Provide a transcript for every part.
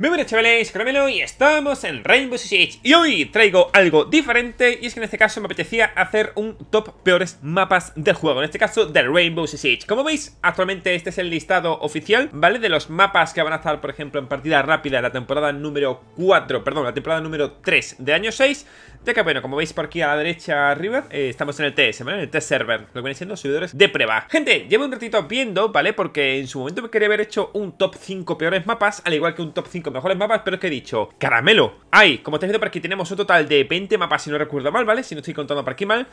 Muy buenas chavales, Caramelo y estamos en Rainbow Six Y hoy traigo algo diferente y es que en este caso me apetecía hacer un top peores mapas del juego En este caso del Rainbow Six Como veis, actualmente este es el listado oficial, ¿vale? De los mapas que van a estar, por ejemplo, en partida rápida la temporada número 4, perdón, la temporada número 3 de año 6 Ya que, bueno, como veis por aquí a la derecha arriba, eh, estamos en el TS, ¿vale? En el test server, lo que vienen siendo seguidores de prueba Gente, llevo un ratito viendo, ¿vale? Porque en su momento me quería haber hecho un top 5 peores mapas, al igual que un top 5 mejores mapas, pero es que he dicho, caramelo. Ay, como estáis viendo por aquí tenemos un total de 20 mapas, si no recuerdo mal, ¿vale? Si no estoy contando por aquí mal.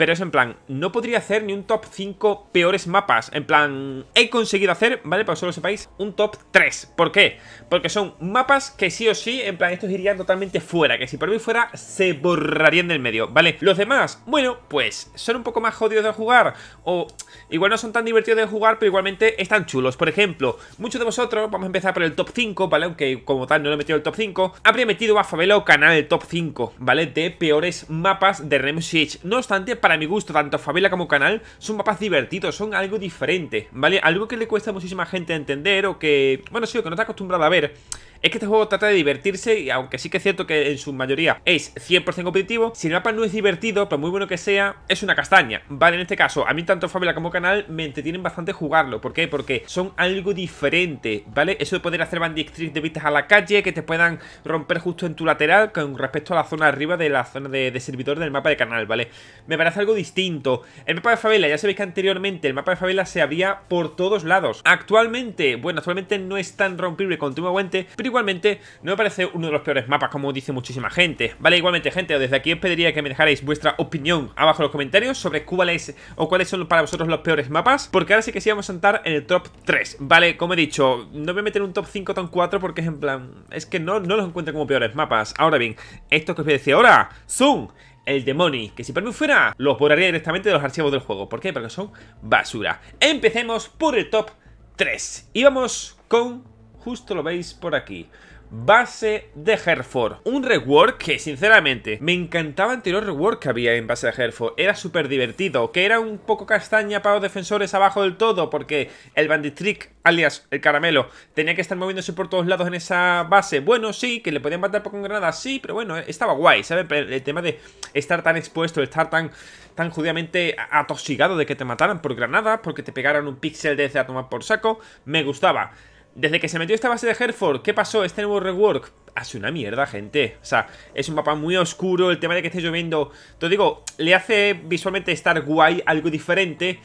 Pero es en plan, no podría hacer ni un top 5 peores mapas. En plan, he conseguido hacer, ¿vale? Para que solo sepáis, un top 3. ¿Por qué? Porque son mapas que sí o sí, en plan, estos irían totalmente fuera. Que si por mí fuera, se borrarían del medio, ¿vale? Los demás, bueno, pues son un poco más jodidos de jugar. O igual no son tan divertidos de jugar, pero igualmente están chulos. Por ejemplo, muchos de vosotros, vamos a empezar por el top 5, ¿vale? Aunque como tal no lo he metido el top 5, habría metido a Favela o Canal el top 5, ¿vale? De peores mapas de Rem No obstante, para para mi gusto, tanto Fabela como Canal, son mapas divertidos, son algo diferente, ¿vale? Algo que le cuesta muchísima gente entender o que, bueno, sí, o que no está acostumbrado a ver. Es que este juego trata de divertirse y aunque sí que es cierto que en su mayoría es 100% competitivo, si el mapa no es divertido, por muy bueno que sea, es una castaña. Vale, en este caso, a mí tanto Favela como Canal me entretienen bastante jugarlo. ¿Por qué? Porque son algo diferente, ¿vale? Eso de poder hacer tricks de vistas a la calle, que te puedan romper justo en tu lateral con respecto a la zona arriba de la zona de, servidor del mapa de Canal, ¿vale? Me parece algo distinto. El mapa de Favela, ya sabéis que anteriormente el mapa de Favela se abría por todos lados. Actualmente, bueno, actualmente no es tan rompible con tu aguante, pero igualmente no me parece uno de los peores mapas como dice muchísima gente Vale, igualmente gente, desde aquí os pediría que me dejarais vuestra opinión abajo en los comentarios Sobre cuáles o cuáles son para vosotros los peores mapas Porque ahora sí que sí vamos a entrar en el top 3 Vale, como he dicho, no voy a meter un top 5 tan 4 porque es en plan... Es que no, no los encuentro como peores mapas Ahora bien, esto que os voy a decir ahora Zoom el Demoni, que si para mí fuera, los borraría directamente de los archivos del juego. ¿Por qué? Porque son basura. Empecemos por el top 3. Y vamos con justo lo veis por aquí. Base de Hereford. Un rework que, sinceramente, me encantaba el anterior rework que había en base de Hereford. Era súper divertido, que era un poco castaña para los defensores abajo del todo, porque el Bandit Trick, alias el caramelo, tenía que estar moviéndose por todos lados en esa base. Bueno, sí, que le podían matar con granadas, sí, pero bueno, estaba guay, ¿sabes? El tema de estar tan expuesto, estar tan, tan judíamente atosigado de que te mataran por granadas, porque te pegaran un píxel de a tomar por saco, me gustaba. Desde que se metió esta base de Hereford, ¿qué pasó? Este nuevo rework hace una mierda, gente. O sea, es un mapa muy oscuro, el tema de que esté lloviendo... Te digo, le hace visualmente estar guay, algo diferente...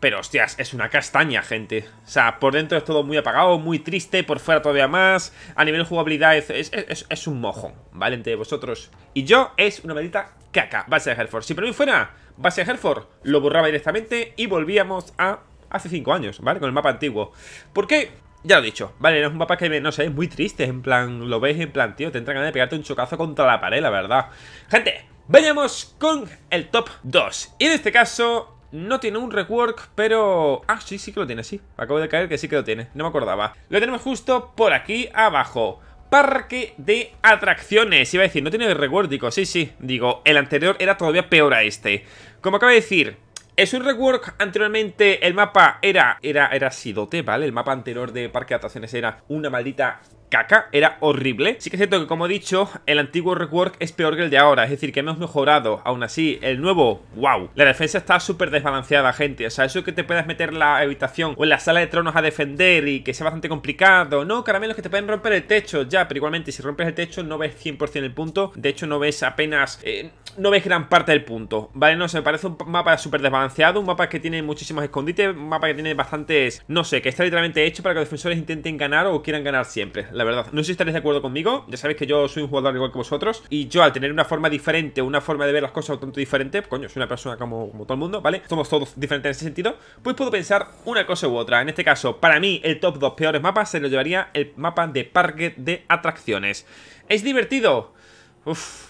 Pero, hostias, es una castaña, gente. O sea, por dentro es todo muy apagado, muy triste, por fuera todavía más. A nivel de jugabilidad es, un mojo, ¿vale? Entre vosotros. Y yo es una maldita caca, base de Hereford. Si por mí fuera base de Hereford, lo borraba directamente y volvíamos a hace 5 años, ¿vale? Con el mapa antiguo. ¿Por qué? ya lo he dicho, vale, no es un mapa que, no sé, es muy triste, en plan, lo ves en plan, tío, te entra ganas de pegarte un chocazo contra la pared, la verdad. Gente, vayamos con el top 2. Y en este caso, no tiene un rework, pero... Ah, sí, sí que lo tiene, sí. Acabo de caer que sí que lo tiene, no me acordaba. Lo tenemos justo por aquí abajo. Parque de atracciones. Iba a decir, no tiene rework, digo, sí, sí. Digo, el anterior era todavía peor a este. Como acaba de decir, es un rework, anteriormente el mapa era, era, era sidote, ¿vale? El mapa anterior de Parque de Atracciones era una maldita caca, era horrible. Sí que es cierto que, como he dicho, el antiguo rework es peor que el de ahora, es decir, que hemos mejorado. Aún así, el nuevo, wow. La defensa está súper desbalanceada, gente. O sea, eso que te puedas meter la habitación o en la sala de tronos a defender y que sea bastante complicado. No, caramelos que te pueden romper el techo, ya, pero igualmente, si rompes el techo, no ves 100% el punto. De hecho, no ves apenas. Eh, no ves gran parte del punto, ¿vale? No se me parece un mapa súper desbalanceado, un mapa que tiene muchísimos escondites, un mapa que tiene bastantes. No sé, que está literalmente hecho para que los defensores intenten ganar o quieran ganar siempre, la verdad. No sé si estaréis de acuerdo conmigo, ya sabéis que yo soy un jugador igual que vosotros, y yo al tener una forma diferente, una forma de ver las cosas un tanto diferente, pues coño, soy una persona como, todo el mundo, ¿vale? Somos todos diferentes en ese sentido, pues puedo pensar una cosa u otra. En este caso, para mí, el top 2 peores mapas se lo llevaría el mapa de parque de atracciones. ¿Es divertido?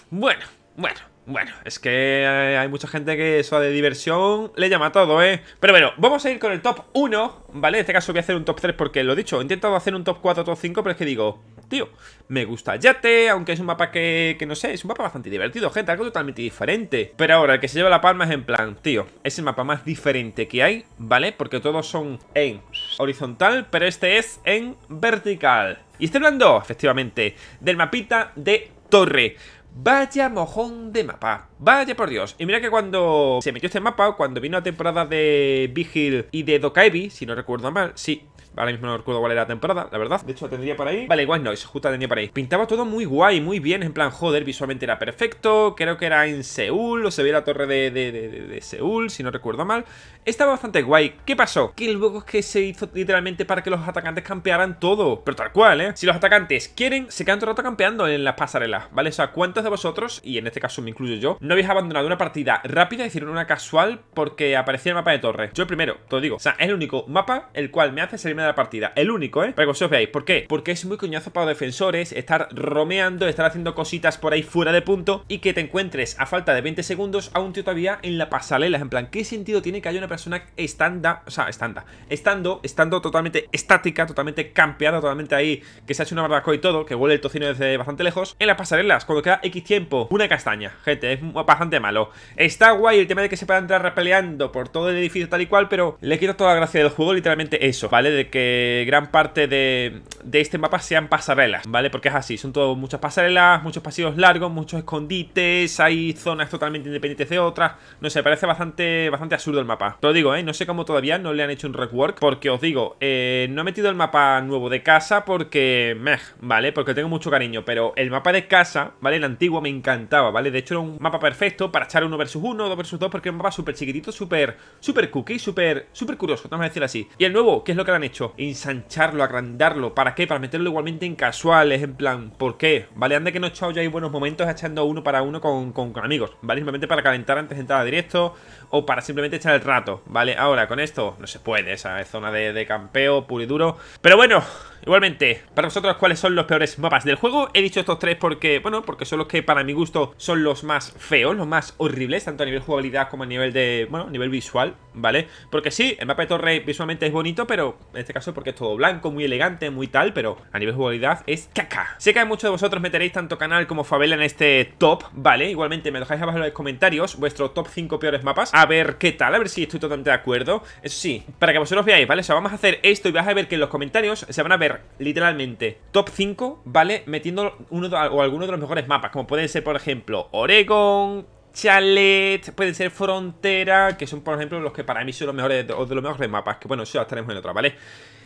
bueno, bueno. Bueno, es que eh, hay mucha gente que eso de diversión le llama a todo, ¿eh? Pero bueno, vamos a ir con el top 1, ¿vale? En este caso voy a hacer un top 3 porque lo he dicho, he intentado hacer un top 4, top 5, pero es que digo, tío, me gusta Yate, aunque es un mapa que, que no sé, es un mapa bastante divertido, gente, algo totalmente diferente. Pero ahora, el que se lleva la palma es en plan, tío, es el mapa más diferente que hay, ¿vale? Porque todos son en horizontal, pero este es en vertical. Y estoy hablando, efectivamente, del mapita de torre. Vaya mojón de mapa. Vaya por Dios. Y mira que cuando se metió este mapa, cuando vino la temporada de Vigil y de Dokaibi, si no recuerdo mal, sí. Ahora mismo no recuerdo cuál era la temporada, la verdad. De hecho, tendría por ahí. Vale, igual no, eso justo tenía por ahí. Pintaba todo muy guay, muy bien. En plan, joder, visualmente era perfecto. Creo que era en Seúl, o se veía la torre de, de, de, Seúl, si no recuerdo mal. Estaba bastante guay. ¿Qué pasó? Que luego es que se hizo literalmente para que los atacantes campearan todo. Pero tal cual, ¿eh? Si los atacantes quieren, se quedan todo el rato campeando en las pasarelas, ¿vale? O sea, ¿cuántos de vosotros, y en este caso me incluyo yo, no habéis abandonado una partida rápida, decir, una casual porque aparecía el mapa de torre. Yo primero, te lo digo. O sea, es el único mapa el cual me hace salirme de la partida. El único, ¿eh? Para que vosotros veáis. ¿Por qué? Porque es muy coñazo para los defensores estar romeando, estar haciendo cositas por ahí fuera de punto y que te encuentres a falta de 20 segundos a un tío todavía en la pasarela. En plan, ¿qué sentido tiene que haya una persona estándar o sea, estanda, estando, estando totalmente estática, totalmente campeada, totalmente ahí, que se ha hecho una barbacoa y todo, que huele el tocino desde bastante lejos, en las pasarelas, cuando queda X tiempo, una castaña. Gente, es bastante malo. Está guay el tema de que se pueda entrar repeleando por todo el edificio tal y cual, pero le quita toda la gracia del juego, literalmente eso, ¿vale? De que gran parte de, este mapa sean pasarelas, ¿vale? Porque es así, son todas muchas pasarelas, muchos pasillos largos, muchos escondites, hay zonas totalmente independientes de otras, no sé, parece bastante, bastante absurdo el mapa. Te lo digo, ¿eh? No sé cómo todavía no le han hecho un rework, porque os digo, eh, no he metido el mapa nuevo de casa porque, meh, ¿vale? Porque tengo mucho cariño, pero el mapa de casa, ¿vale? El antiguo me encantaba, ¿vale? De hecho era un mapa perfecto para echar uno versus uno, dos versus dos, porque es un mapa súper chiquitito, súper super cookie, súper súper curioso, vamos a decir así. Y el nuevo, ¿qué es lo que han hecho? Ensancharlo, agrandarlo. ¿Para qué? Para meterlo igualmente en casuales, en plan, ¿por qué? ¿Vale? Anda que no he echado ya hay buenos momentos echando uno para uno con, con, amigos, ¿vale? Simplemente para calentar antes de entrar a directo o para simplemente echar el rato, ¿vale? Ahora, con esto no se puede, esa zona de, de campeo puro y duro. Pero bueno, Igualmente, para vosotros, ¿cuáles son los peores mapas del juego? He dicho estos tres porque, bueno, porque son los que para mi gusto son los más feos, los más horribles, tanto a nivel jugabilidad como a nivel de, bueno, a nivel visual, ¿vale? Porque sí, el mapa de torre visualmente es bonito, pero en este caso porque es todo blanco, muy elegante, muy tal, pero a nivel jugabilidad es caca. Sé que muchos de vosotros meteréis tanto canal como favela en este top, ¿vale? Igualmente me dejáis abajo en los comentarios vuestro top 5 peores mapas, a ver qué tal, a ver si estoy totalmente de acuerdo. Eso sí, para que vosotros veáis, ¿vale? O sea, vamos a hacer esto y vais a ver que en los comentarios se van a ver literalmente top 5, ¿vale? Metiendo uno o alguno de los mejores mapas, como pueden ser, por ejemplo, Oregon, Chalet, pueden ser Frontera, que son, por ejemplo, los que para mí son los mejores o de los mejores mapas, que bueno, eso ya estaremos en otra, ¿vale?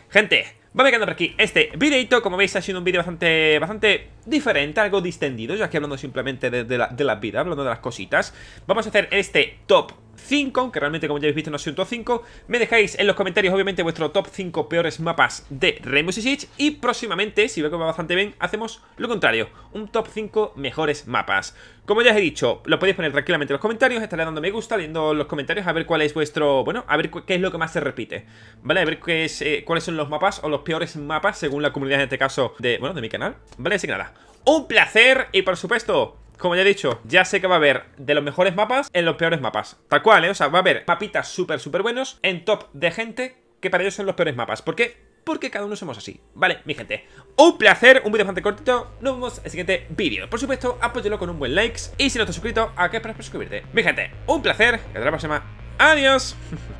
Gente, va llegando por aquí este videito, como veis ha sido un vídeo bastante, bastante diferente, algo distendido, yo aquí hablando simplemente de, de la, de la vida, hablando de las cositas Vamos a hacer este top 5, que realmente como ya habéis visto no ha sido un top 5. Me dejáis en los comentarios obviamente vuestro top 5 peores mapas de Rainbow Six Siege y próximamente, si veo que va bastante bien, hacemos lo contrario, un top 5 mejores mapas. Como ya os he dicho, lo podéis poner tranquilamente en los comentarios, estaré dando me gusta, leyendo los comentarios a ver cuál es vuestro, bueno, a ver qué es lo que más se repite, ¿vale? A ver qué es, eh, cuáles son los mapas o los peores mapas según la comunidad en este caso de, bueno, de mi canal, ¿vale? Así que nada, un placer y por supuesto, como ya he dicho, ya sé que va a haber de los mejores mapas en los peores mapas. Tal cual, ¿eh? O sea, va a haber mapitas súper, súper buenos en top de gente que para ellos son los peores mapas. ¿Por qué? Porque cada uno somos así. Vale, mi gente. Un placer, un vídeo bastante cortito. Nos vemos en el siguiente vídeo. Por supuesto, apóyalo con un buen like. Y si no estás suscrito, ¿a qué esperas para suscribirte? Mi gente, un placer. Y hasta la próxima. Adiós.